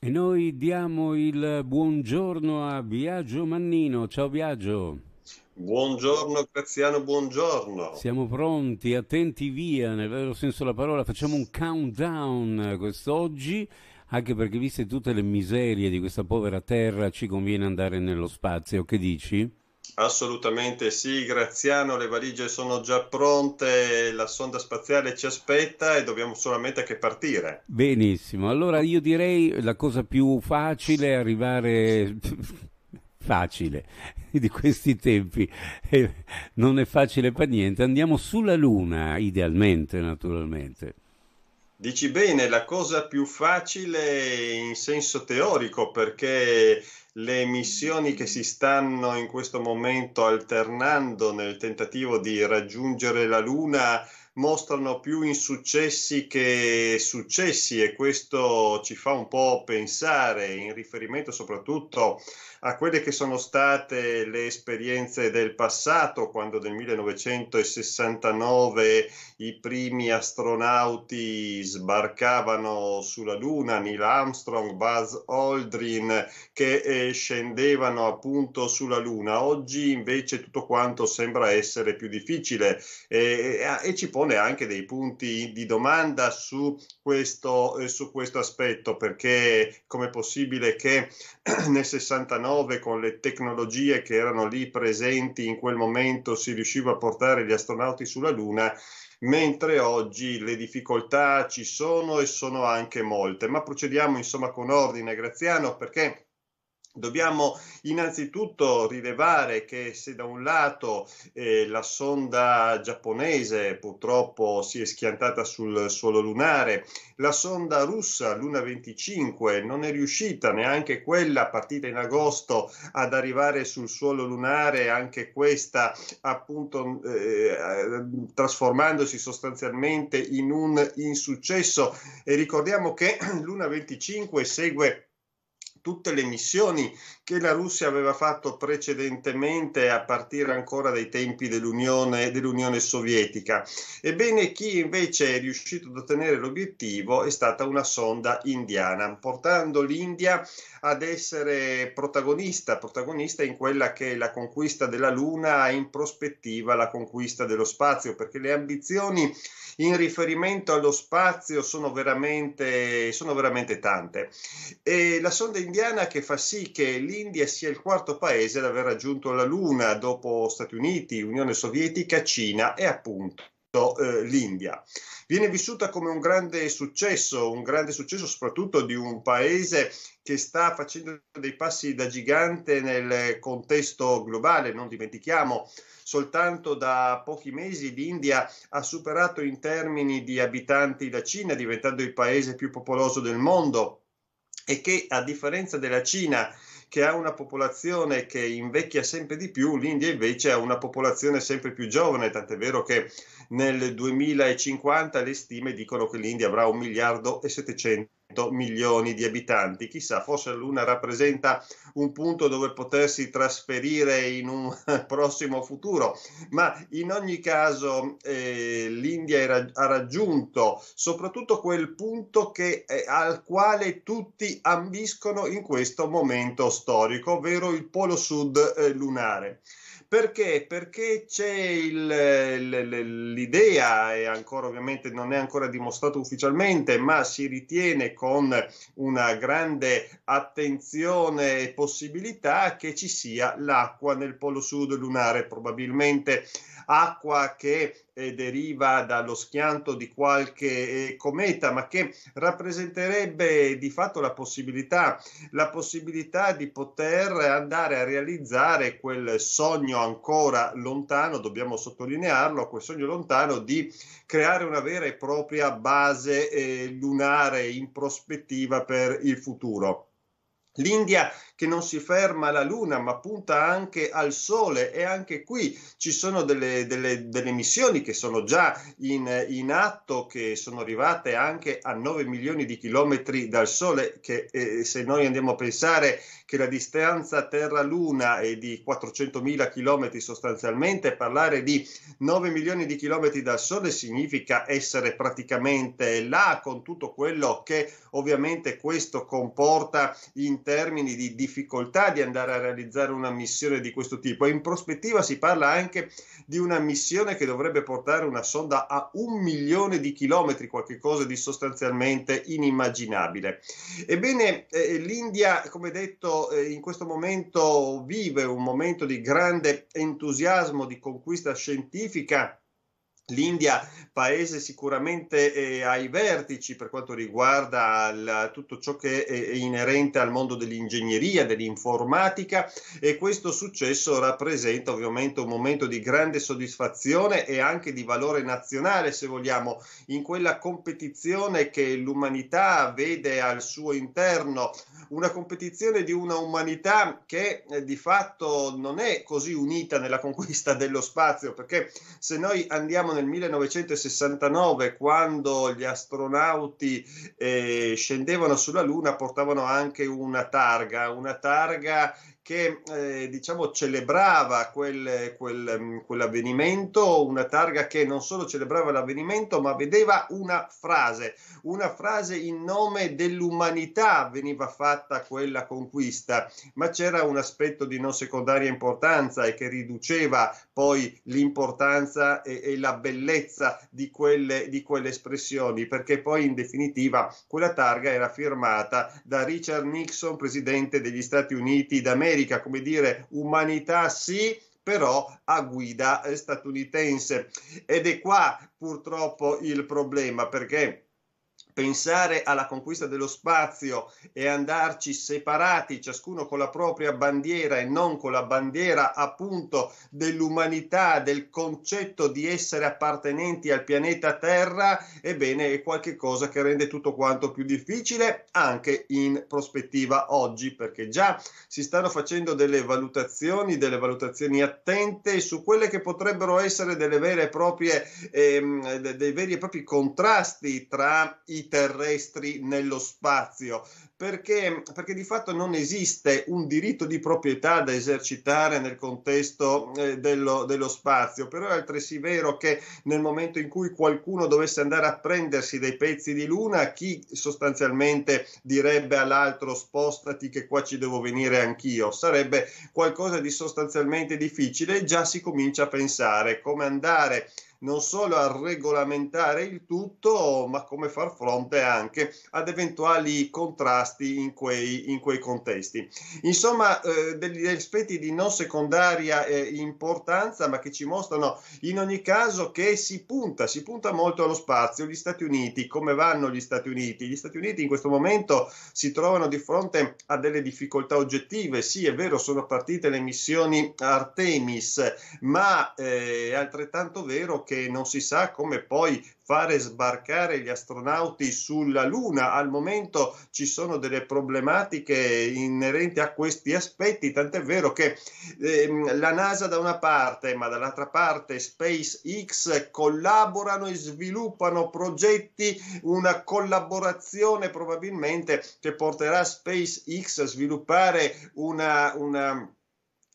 E noi diamo il buongiorno a Biagio Mannino. Ciao Biagio. Buongiorno Graziano, buongiorno. Siamo pronti, attenti via, nel vero senso della parola, facciamo un countdown quest'oggi, anche perché viste tutte le miserie di questa povera terra ci conviene andare nello spazio, che dici? Assolutamente sì, Graziano, le valigie sono già pronte, la sonda spaziale ci aspetta e dobbiamo solamente che partire. Benissimo, allora io direi la cosa più facile è arrivare facile di questi tempi, non è facile per niente, andiamo sulla Luna, idealmente naturalmente. Dici bene, la cosa più facile in senso teorico perché le missioni che si stanno in questo momento alternando nel tentativo di raggiungere la Luna mostrano più insuccessi che successi e questo ci fa un po' pensare in riferimento soprattutto a quelle che sono state le esperienze del passato, quando nel 1969 i primi astronauti sbarcavano sulla Luna, Neil Armstrong, Buzz Aldrin, che eh, scendevano appunto sulla Luna. Oggi invece tutto quanto sembra essere più difficile eh, e, e ci pone anche dei punti di domanda su questo, eh, su questo aspetto, perché come è possibile che nel 69 2009 con le tecnologie che erano lì presenti in quel momento si riusciva a portare gli astronauti sulla Luna, mentre oggi le difficoltà ci sono e sono anche molte. Ma procediamo insomma con ordine, Graziano, perché Dobbiamo innanzitutto rilevare che se da un lato eh, la sonda giapponese purtroppo si è schiantata sul suolo lunare, la sonda russa Luna 25 non è riuscita neanche quella partita in agosto ad arrivare sul suolo lunare, anche questa appunto eh, trasformandosi sostanzialmente in un insuccesso e ricordiamo che Luna 25 segue tutte le missioni che la Russia aveva fatto precedentemente a partire ancora dai tempi dell'Unione, dell'Unione Sovietica. Ebbene, chi invece è riuscito ad ottenere l'obiettivo è stata una sonda indiana, portando l'India ad essere protagonista, protagonista in quella che è la conquista della Luna e in prospettiva la conquista dello spazio, perché le ambizioni in riferimento allo spazio sono veramente, sono veramente tante. E la sonda indiana che fa sì che l'India sia il quarto paese ad aver raggiunto la Luna dopo Stati Uniti, Unione Sovietica, Cina e appunto eh, l'India viene vissuta come un grande successo, un grande successo soprattutto di un paese che sta facendo dei passi da gigante nel contesto globale, non dimentichiamo soltanto da pochi mesi l'India ha superato in termini di abitanti la Cina, diventando il paese più popoloso del mondo e che a differenza della Cina che ha una popolazione che invecchia sempre di più, l'India invece ha una popolazione sempre più giovane, tant'è vero che nel 2050 le stime dicono che l'India avrà un miliardo e 700 milioni di abitanti. Chissà, forse la Luna rappresenta un punto dove potersi trasferire in un prossimo futuro, ma in ogni caso eh, l'India era, ha raggiunto soprattutto quel punto che, eh, al quale tutti ambiscono in questo momento storico, ovvero il polo sud eh, lunare. Perché? Perché c'è il, l'idea, e ancora ovviamente non è ancora dimostrato ufficialmente, ma si ritiene con una grande attenzione e possibilità che ci sia l'acqua nel polo sud lunare, probabilmente acqua che eh, deriva dallo schianto di qualche eh, cometa, ma che rappresenterebbe di fatto la possibilità, la possibilità di poter andare a realizzare quel sogno ancora lontano, dobbiamo sottolinearlo, quel sogno lontano di creare una vera e propria base eh, lunare in prospettiva per il futuro. L'India che non si ferma alla Luna ma punta anche al Sole e anche qui ci sono delle, delle, delle missioni che sono già in, in, atto, che sono arrivate anche a 9 milioni di chilometri dal Sole, che eh, se noi andiamo a pensare che la distanza Terra-Luna è di 400 mila chilometri sostanzialmente, parlare di 9 milioni di chilometri dal Sole significa essere praticamente là con tutto quello che ovviamente questo comporta in termini di difficoltà di andare a realizzare una missione di questo tipo e in prospettiva si parla anche di una missione che dovrebbe portare una sonda a un milione di chilometri, qualcosa di sostanzialmente inimmaginabile. Ebbene, eh, l'India, come detto, eh, in questo momento vive un momento di grande entusiasmo di conquista scientifica L'India, paese sicuramente eh, ai vertici per quanto riguarda la, tutto ciò che è, è, inerente al mondo dell'ingegneria, dell'informatica e questo successo rappresenta ovviamente un momento di grande soddisfazione e anche di valore nazionale, se vogliamo, in quella competizione che l'umanità vede al suo interno una competizione di una umanità che eh, di fatto non è così unita nella conquista dello spazio, perché se noi andiamo nel 1969, quando gli astronauti eh, scendevano sulla Luna, portavano anche una targa, una targa che eh, diciamo celebrava quel, quel, mm, quell'avvenimento, una targa che non solo celebrava l'avvenimento, ma vedeva una frase, una frase in nome dell'umanità veniva fatta quella conquista, ma c'era un aspetto di non secondaria importanza e che riduceva poi l'importanza e, e la bellezza di quelle, di quelle espressioni, perché poi in definitiva quella targa era firmata da Richard Nixon, presidente degli Stati Uniti d'America, generica, come dire umanità sì, però a guida statunitense. Ed è qua purtroppo il problema perché pensare alla conquista dello spazio e andarci separati, ciascuno con la propria bandiera e non con la bandiera appunto dell'umanità, del concetto di essere appartenenti al pianeta Terra, ebbene è qualcosa che rende tutto quanto più difficile anche in prospettiva oggi, perché già si stanno facendo delle valutazioni, delle valutazioni attente su quelle che potrebbero essere delle vere e proprie, ehm, dei veri e propri contrasti tra i terrestri nello spazio, perché, perché, di fatto non esiste un diritto di proprietà da esercitare nel contesto eh, dello, dello, spazio, però è altresì vero che nel momento in cui qualcuno dovesse andare a prendersi dei pezzi di luna, chi sostanzialmente direbbe all'altro spostati che qua ci devo venire anch'io? Sarebbe qualcosa di sostanzialmente difficile e già si comincia a pensare come andare a non solo a regolamentare il tutto, ma come far fronte anche ad eventuali contrasti in quei, in quei contesti. Insomma, eh, degli aspetti di non secondaria eh, importanza, ma che ci mostrano in ogni caso che si punta, si punta molto allo spazio. Gli Stati Uniti, come vanno gli Stati Uniti? Gli Stati Uniti in questo momento si trovano di fronte a delle difficoltà oggettive. Sì, è vero, sono partite le missioni Artemis, ma eh, è altrettanto vero che non si sa come poi fare sbarcare gli astronauti sulla Luna. Al momento ci sono delle problematiche inerenti a questi aspetti, tant'è vero che ehm, la NASA da una parte, ma dall'altra parte SpaceX collaborano e sviluppano progetti, una collaborazione probabilmente che porterà SpaceX a sviluppare una, una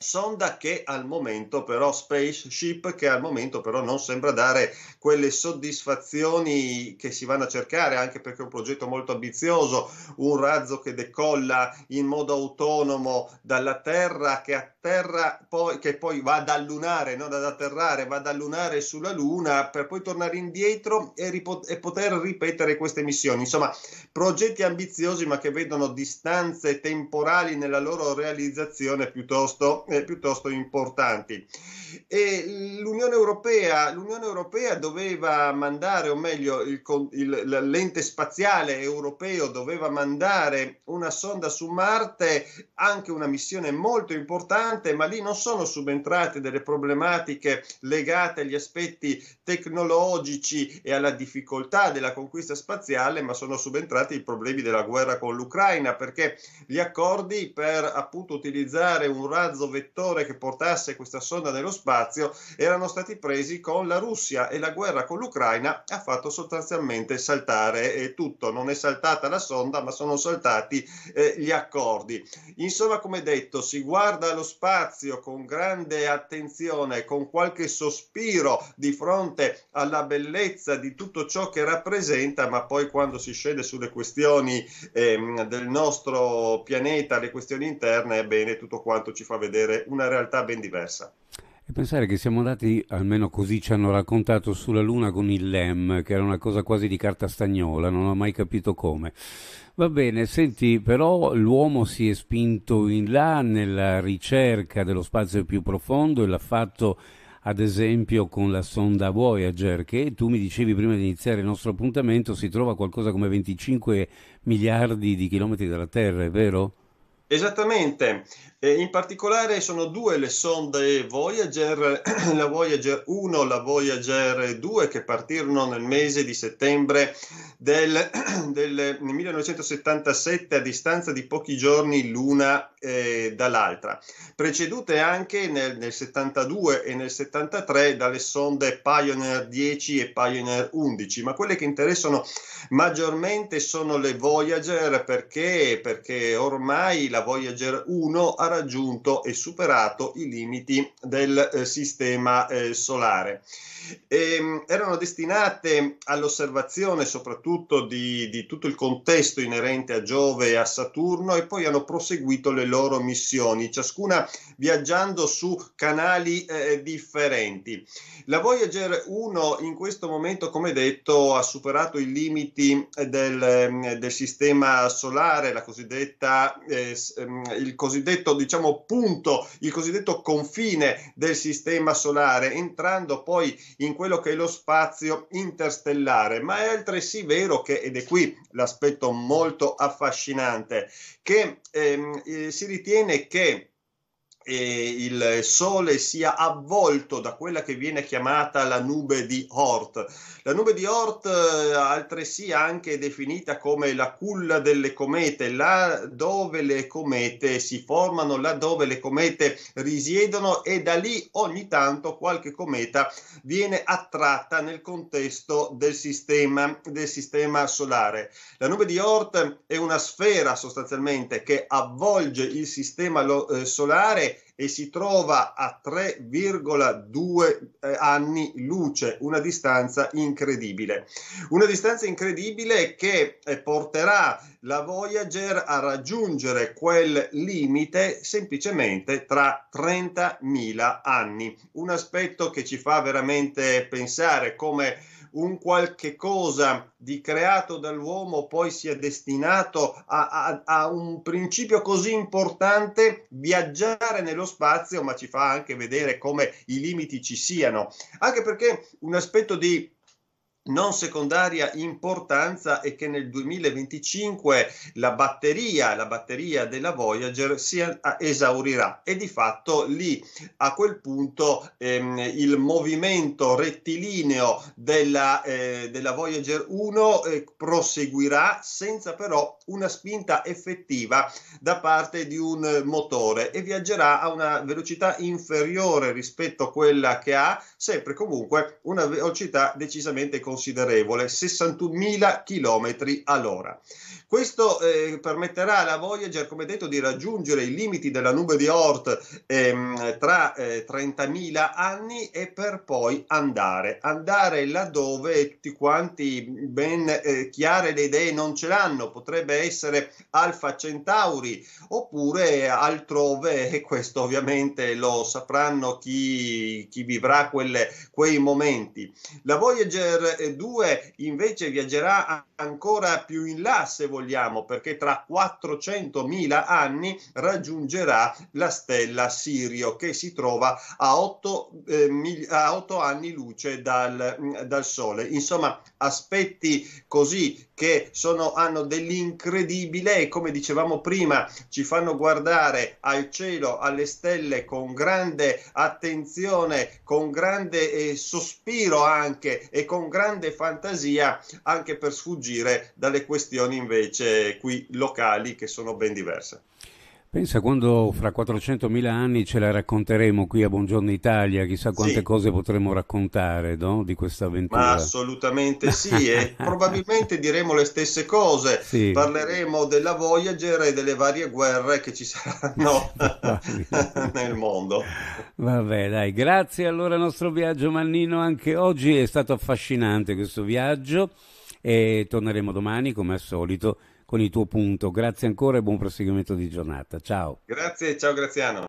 Sonda che al momento però, spaceship che al momento però non sembra dare quelle soddisfazioni che si vanno a cercare, anche perché è un progetto molto ambizioso, un razzo che decolla in modo autonomo dalla Terra, che atterra, poi, che poi va ad allunare, non ad atterrare, va ad allunare sulla Luna per poi tornare indietro e, ripot- e poter ripetere queste missioni. Insomma, progetti ambiziosi ma che vedono distanze temporali nella loro realizzazione piuttosto eh, piuttosto importanti. E L'Unione Europea, L'Unione Europea, doveva mandare, o meglio, il, il, l'ente spaziale europeo doveva mandare una sonda su Marte, anche una missione molto importante, ma lì non sono subentrate delle problematiche legate agli aspetti tecnologici e alla difficoltà della conquista spaziale, ma sono subentrati i problemi della guerra con l'Ucraina, perché gli accordi per appunto utilizzare un razzo vettore che portasse questa sonda nello spazio erano stati presi con la Russia e la guerra con l'Ucraina ha fatto sostanzialmente saltare eh, tutto. Non è saltata la sonda, ma sono saltati eh, gli accordi. Insomma, come detto, si guarda lo spazio con grande attenzione, con qualche sospiro di fronte alla bellezza di tutto ciò che rappresenta, ma poi quando si scende sulle questioni ehm, del nostro pianeta, le questioni interne, ebbene, tutto quanto ci fa vedere vedere una realtà ben diversa. E pensare che siamo andati, almeno così ci hanno raccontato, sulla Luna con il LEM, che era una cosa quasi di carta stagnola, non ho mai capito come. Va bene, senti, però l'uomo si è spinto in là nella ricerca dello spazio più profondo e l'ha fatto ad esempio con la sonda Voyager, che tu mi dicevi prima di iniziare il nostro appuntamento, si trova a qualcosa come 25 miliardi di chilometri dalla Terra, è vero? Esattamente, eh, in particolare sono due le sonde Voyager, la Voyager 1 e la Voyager 2, che partirono nel mese di settembre del, del 1977 a distanza di pochi giorni l'una eh, dall'altra, precedute anche nel, nel 72 e nel 73 dalle sonde Pioneer 10 e Pioneer 11, ma quelle che interessano maggiormente sono le Voyager perché, perché ormai la Voyager 1 ha raggiunto e superato i limiti del eh, sistema eh, solare. E, ehm, erano destinate all'osservazione soprattutto di, di tutto il contesto inerente a Giove e a Saturno e poi hanno proseguito le loro missioni, ciascuna viaggiando su canali eh, differenti. La Voyager 1 in questo momento, come detto, ha superato i limiti del, del sistema solare, la cosiddetta, eh, ehm, il cosiddetto diciamo, punto, il cosiddetto confine del sistema solare, entrando poi in quello che è lo spazio interstellare. Ma è altresì vero che, ed è qui l'aspetto molto affascinante, che ehm, eh, si ritiene che e il Sole sia avvolto da quella che viene chiamata la nube di Hort. La nube di Oort eh, altresì anche definita come la culla delle comete, là dove le comete si formano, là dove le comete risiedono e da lì ogni tanto qualche cometa viene attratta nel contesto del sistema, del sistema solare. La nube di Hort è una sfera sostanzialmente che avvolge il sistema eh, solare e si trova a 3,2 eh, anni luce, una distanza incredibile. Una distanza incredibile che eh, porterà la Voyager a raggiungere quel limite semplicemente tra 30.000 anni. Un aspetto che ci fa veramente pensare come un qualche cosa di creato dall'uomo poi sia destinato a, a, a, un principio così importante, viaggiare nello spazio, ma ci fa anche vedere come i limiti ci siano. Anche perché un aspetto di non secondaria importanza è che nel 2025 la batteria, la batteria della Voyager si ah, esaurirà e di fatto lì a quel punto ehm, il movimento rettilineo della, eh, della Voyager 1 eh, proseguirà senza però una spinta effettiva da parte di un motore e viaggerà a una velocità inferiore rispetto a quella che ha, sempre comunque una velocità decisamente consistente considerevole, 61.000 km all'ora. Questo eh, permetterà alla Voyager, come detto, di raggiungere i limiti della nube di Oort ehm, tra eh, 30.000 anni e per poi andare, andare laddove tutti quanti ben eh, chiare le idee non ce l'hanno, potrebbe essere Alfa Centauri oppure altrove e questo ovviamente lo sapranno chi, chi vivrà quelle, quei momenti. La Voyager 2 eh, invece viaggerà ancora più in là se vogliamo vogliamo, perché tra 400.000 anni raggiungerà la stella Sirio che si trova a 8, eh, a 8 anni luce dal, mm, dal Sole. Insomma, aspetti così che sono, hanno dell'incredibile e come dicevamo prima ci fanno guardare al cielo, alle stelle con grande attenzione, con grande eh, sospiro anche e con grande fantasia anche per sfuggire dalle questioni invece qui locali che sono ben diverse. Pensa quando fra 400.000 anni ce la racconteremo qui a Buongiorno Italia, chissà quante sì. cose potremo raccontare no? di questa avventura. Ma assolutamente sì, e probabilmente diremo le stesse cose, sì. parleremo della Voyager e delle varie guerre che ci saranno nel mondo. Vabbè dai, grazie allora al nostro viaggio Mannino, anche oggi è stato affascinante questo viaggio e torneremo domani come al solito con il tuo punto. Grazie ancora e buon proseguimento di giornata. Ciao. Grazie, ciao Graziano.